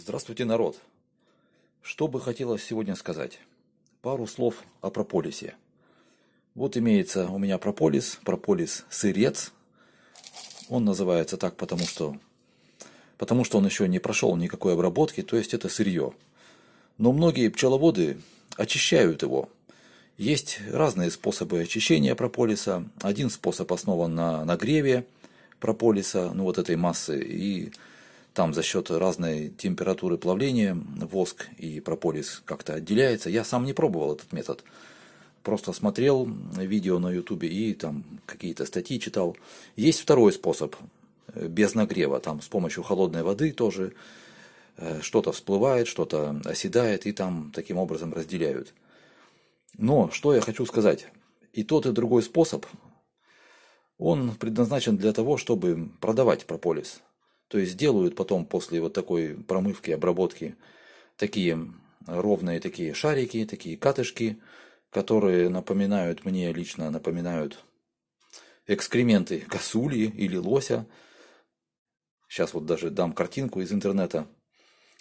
Здравствуйте, народ! Что бы хотелось сегодня сказать? Пару слов о прополисе. Вот имеется у меня прополис, прополис сырец. Он называется так, потому что, потому что он еще не прошел никакой обработки, то есть это сырье. Но многие пчеловоды очищают его. Есть разные способы очищения прополиса. Один способ основан на нагреве прополиса, ну вот этой массы, и там за счет разной температуры плавления воск и прополис как-то отделяется. Я сам не пробовал этот метод. Просто смотрел видео на ютубе и там какие-то статьи читал. Есть второй способ, без нагрева, там с помощью холодной воды тоже э, что-то всплывает, что-то оседает и там таким образом разделяют. Но что я хочу сказать, и тот и другой способ, он предназначен для того, чтобы продавать прополис – то есть делают потом после вот такой промывки, обработки такие ровные такие шарики, такие катышки, которые напоминают мне лично, напоминают экскременты косули или лося. Сейчас вот даже дам картинку из интернета.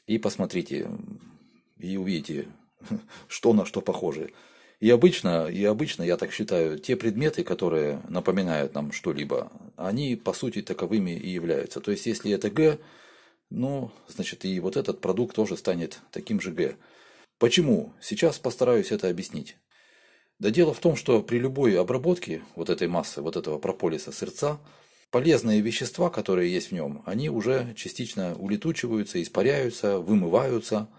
И посмотрите, и увидите, что на что похоже. И обычно, и обычно, я так считаю, те предметы, которые напоминают нам что-либо, они по сути таковыми и являются. То есть, если это Г, ну, значит, и вот этот продукт тоже станет таким же Г. Почему? Сейчас постараюсь это объяснить. Да дело в том, что при любой обработке вот этой массы, вот этого прополиса сырца, полезные вещества, которые есть в нем, они уже частично улетучиваются, испаряются, вымываются.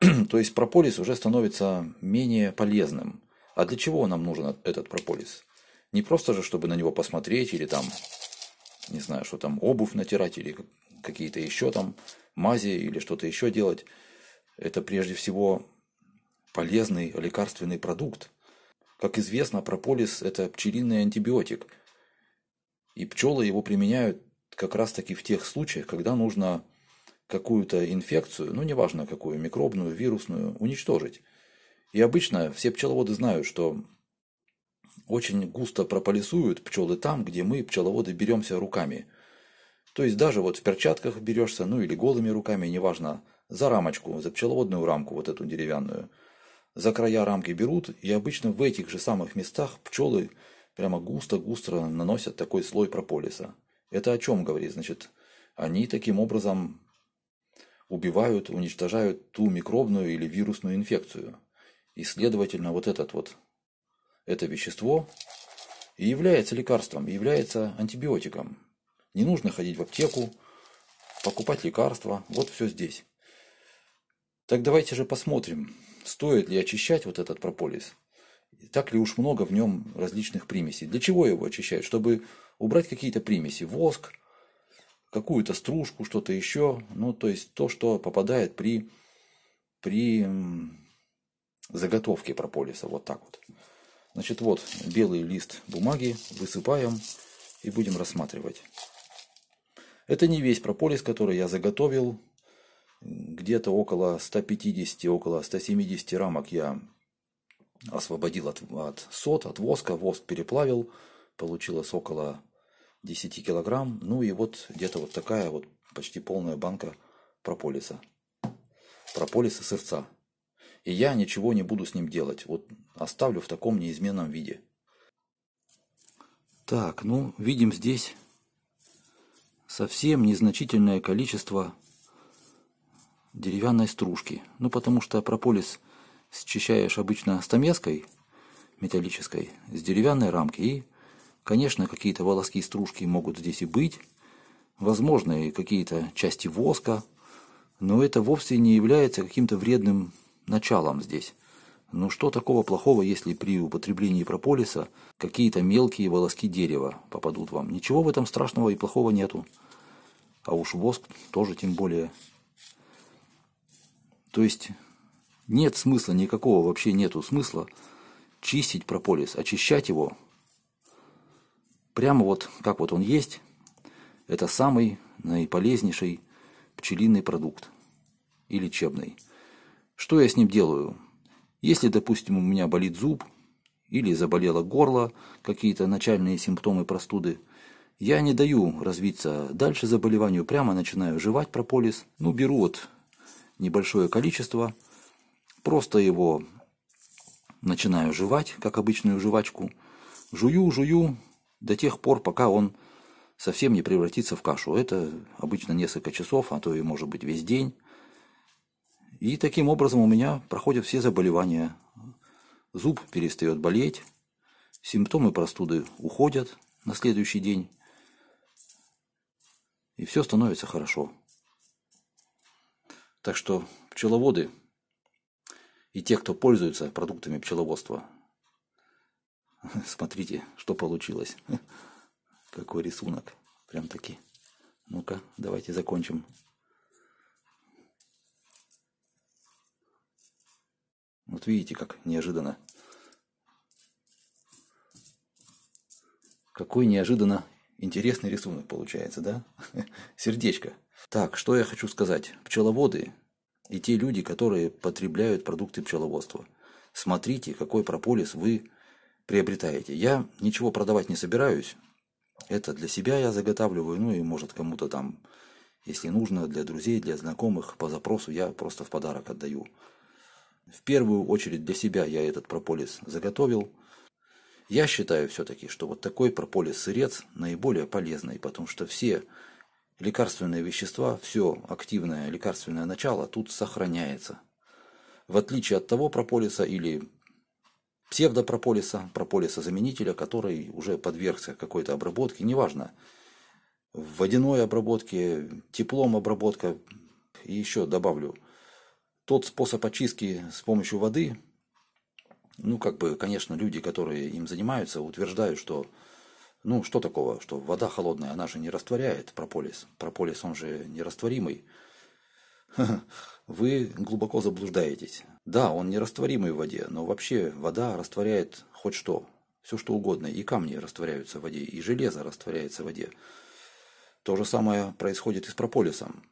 То есть прополис уже становится менее полезным. А для чего нам нужен этот прополис? Не просто же, чтобы на него посмотреть или там, не знаю, что там, обувь натирать или какие-то еще там мази или что-то еще делать. Это прежде всего полезный лекарственный продукт. Как известно, прополис – это пчелиный антибиотик. И пчелы его применяют как раз-таки в тех случаях, когда нужно какую-то инфекцию, ну неважно какую, микробную, вирусную, уничтожить. И обычно все пчеловоды знают, что очень густо прополисуют пчелы там, где мы, пчеловоды, беремся руками. То есть даже вот в перчатках берешься, ну или голыми руками, неважно, за рамочку, за пчеловодную рамку вот эту деревянную. За края рамки берут, и обычно в этих же самых местах пчелы прямо густо-густо наносят такой слой прополиса. Это о чем говорит? Значит, они таким образом убивают, уничтожают ту микробную или вирусную инфекцию. И, следовательно, вот этот вот это вещество и является лекарством, является антибиотиком. Не нужно ходить в аптеку, покупать лекарства, вот все здесь. Так давайте же посмотрим, стоит ли очищать вот этот прополис. Так ли уж много в нем различных примесей? Для чего его очищают? Чтобы убрать какие-то примеси, воск, какую-то стружку, что-то еще. Ну, то есть то, что попадает при, при заготовке прополиса. Вот так вот. Значит, вот белый лист бумаги высыпаем и будем рассматривать. Это не весь прополис, который я заготовил. Где-то около 150, около 170 рамок я освободил от, от сот, от воска. Воск переплавил, получилось около 10 килограмм. Ну и вот где-то вот такая вот почти полная банка прополиса. Прополиса сырца и я ничего не буду с ним делать. Вот оставлю в таком неизменном виде. Так, ну, видим здесь совсем незначительное количество деревянной стружки. Ну, потому что прополис счищаешь обычно стамеской металлической с деревянной рамки. И, конечно, какие-то волоски стружки могут здесь и быть. Возможно, и какие-то части воска. Но это вовсе не является каким-то вредным началом здесь. Ну что такого плохого, если при употреблении прополиса какие-то мелкие волоски дерева попадут вам? Ничего в этом страшного и плохого нету. А уж воск тоже тем более. То есть нет смысла никакого, вообще нету смысла чистить прополис, очищать его. Прямо вот как вот он есть, это самый наиполезнейший пчелиный продукт и лечебный. Что я с ним делаю? Если, допустим, у меня болит зуб или заболело горло, какие-то начальные симптомы простуды, я не даю развиться дальше заболеванию, прямо начинаю жевать прополис. Ну, беру вот небольшое количество, просто его начинаю жевать, как обычную жвачку. Жую, жую до тех пор, пока он совсем не превратится в кашу. Это обычно несколько часов, а то и может быть весь день. И таким образом у меня проходят все заболевания. Зуб перестает болеть, симптомы простуды уходят на следующий день, и все становится хорошо. Так что пчеловоды и те, кто пользуется продуктами пчеловодства, смотрите, что получилось. Какой рисунок. Прям таки. Ну-ка, давайте закончим. Вот видите, как неожиданно. Какой неожиданно интересный рисунок получается, да? Сердечко. Так, что я хочу сказать. Пчеловоды и те люди, которые потребляют продукты пчеловодства. Смотрите, какой прополис вы приобретаете. Я ничего продавать не собираюсь. Это для себя я заготавливаю, ну и может кому-то там, если нужно, для друзей, для знакомых, по запросу я просто в подарок отдаю. В первую очередь для себя я этот прополис заготовил. Я считаю все-таки, что вот такой прополис-сырец наиболее полезный, потому что все лекарственные вещества, все активное лекарственное начало тут сохраняется. В отличие от того прополиса или псевдопрополиса, прополиса-заменителя, который уже подвергся какой-то обработке, неважно, в водяной обработке, теплом обработка, и еще добавлю – тот способ очистки с помощью воды, ну, как бы, конечно, люди, которые им занимаются, утверждают, что, ну, что такого, что вода холодная, она же не растворяет прополис. Прополис, он же нерастворимый. Вы глубоко заблуждаетесь. Да, он нерастворимый в воде, но вообще вода растворяет хоть что, все что угодно. И камни растворяются в воде, и железо растворяется в воде. То же самое происходит и с прополисом.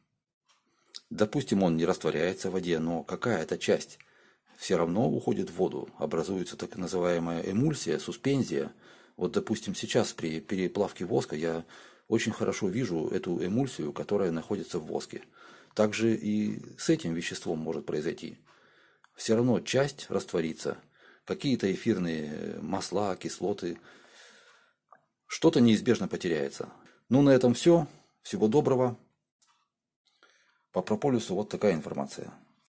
Допустим, он не растворяется в воде, но какая-то часть все равно уходит в воду. Образуется так называемая эмульсия, суспензия. Вот, допустим, сейчас при переплавке воска я очень хорошо вижу эту эмульсию, которая находится в воске. Также и с этим веществом может произойти. Все равно часть растворится. Какие-то эфирные э, масла, кислоты. Что-то неизбежно потеряется. Ну, на этом все. Всего доброго. По прополису вот такая информация.